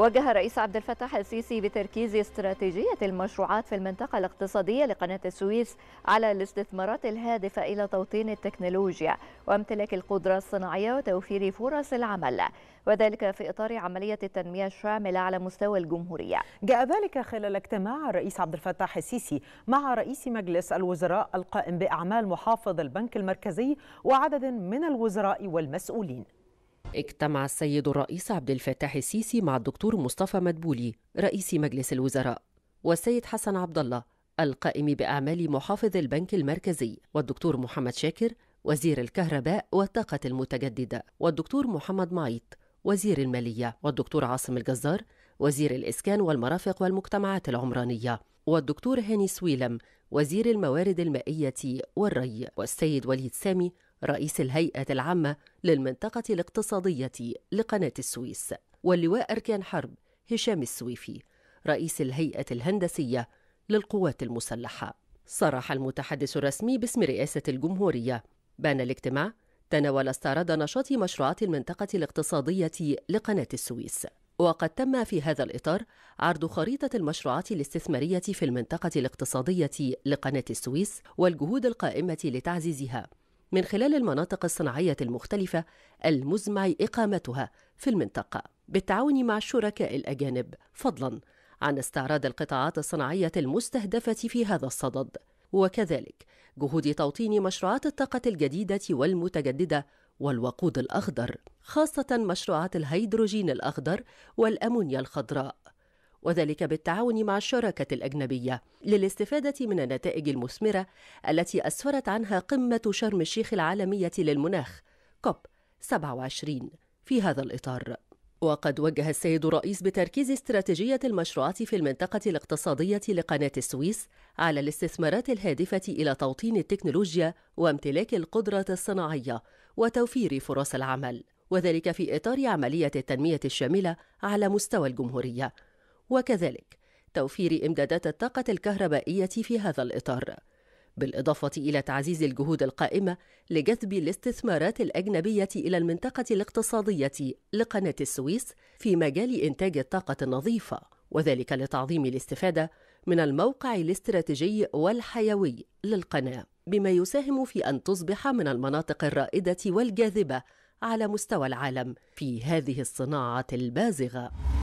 وجه الرئيس عبد الفتاح السيسي بتركيز استراتيجية المشروعات في المنطقة الاقتصادية لقناة السويس على الاستثمارات الهادفة إلى توطين التكنولوجيا وامتلاك القدرة الصناعية وتوفير فرص العمل وذلك في إطار عملية التنمية الشاملة على مستوى الجمهورية جاء ذلك خلال اجتماع الرئيس عبد الفتاح السيسي مع رئيس مجلس الوزراء القائم بأعمال محافظ البنك المركزي وعدد من الوزراء والمسؤولين اجتمع السيد الرئيس عبد الفتاح السيسي مع الدكتور مصطفى مدبولي رئيس مجلس الوزراء والسيد حسن عبد الله القائم باعمال محافظ البنك المركزي والدكتور محمد شاكر وزير الكهرباء والطاقه المتجدده والدكتور محمد معيط وزير الماليه والدكتور عاصم الجزار وزير الاسكان والمرافق والمجتمعات العمرانيه والدكتور هاني سويلم وزير الموارد المائيه والري والسيد وليد سامي رئيس الهيئة العامة للمنطقة الاقتصادية لقناة السويس واللواء أركان حرب هشام السويفي رئيس الهيئة الهندسية للقوات المسلحة صرح المتحدث الرسمي باسم رئاسة الجمهورية بان الاجتماع تناول استعراض نشاط مشروعات المنطقة الاقتصادية لقناة السويس وقد تم في هذا الإطار عرض خريطة المشروعات الاستثمارية في المنطقة الاقتصادية لقناة السويس والجهود القائمة لتعزيزها من خلال المناطق الصناعية المختلفة المزمع إقامتها في المنطقة بالتعاون مع الشركاء الأجانب فضلا عن استعراض القطاعات الصناعية المستهدفة في هذا الصدد وكذلك جهود توطين مشروعات الطاقة الجديدة والمتجددة والوقود الأخضر خاصة مشروعات الهيدروجين الأخضر والأمونيا الخضراء وذلك بالتعاون مع الشراكة الأجنبية للاستفادة من النتائج المثمرة التي أسفرت عنها قمة شرم الشيخ العالمية للمناخ كوب 27 في هذا الإطار وقد وجه السيد الرئيس بتركيز استراتيجية المشروعات في المنطقة الاقتصادية لقناة السويس على الاستثمارات الهادفة إلى توطين التكنولوجيا وامتلاك القدرة الصناعية وتوفير فرص العمل وذلك في إطار عملية التنمية الشاملة على مستوى الجمهورية وكذلك توفير إمدادات الطاقة الكهربائية في هذا الإطار بالإضافة إلى تعزيز الجهود القائمة لجذب الاستثمارات الأجنبية إلى المنطقة الاقتصادية لقناة السويس في مجال إنتاج الطاقة النظيفة وذلك لتعظيم الاستفادة من الموقع الاستراتيجي والحيوي للقناة بما يساهم في أن تصبح من المناطق الرائدة والجاذبة على مستوى العالم في هذه الصناعة البازغة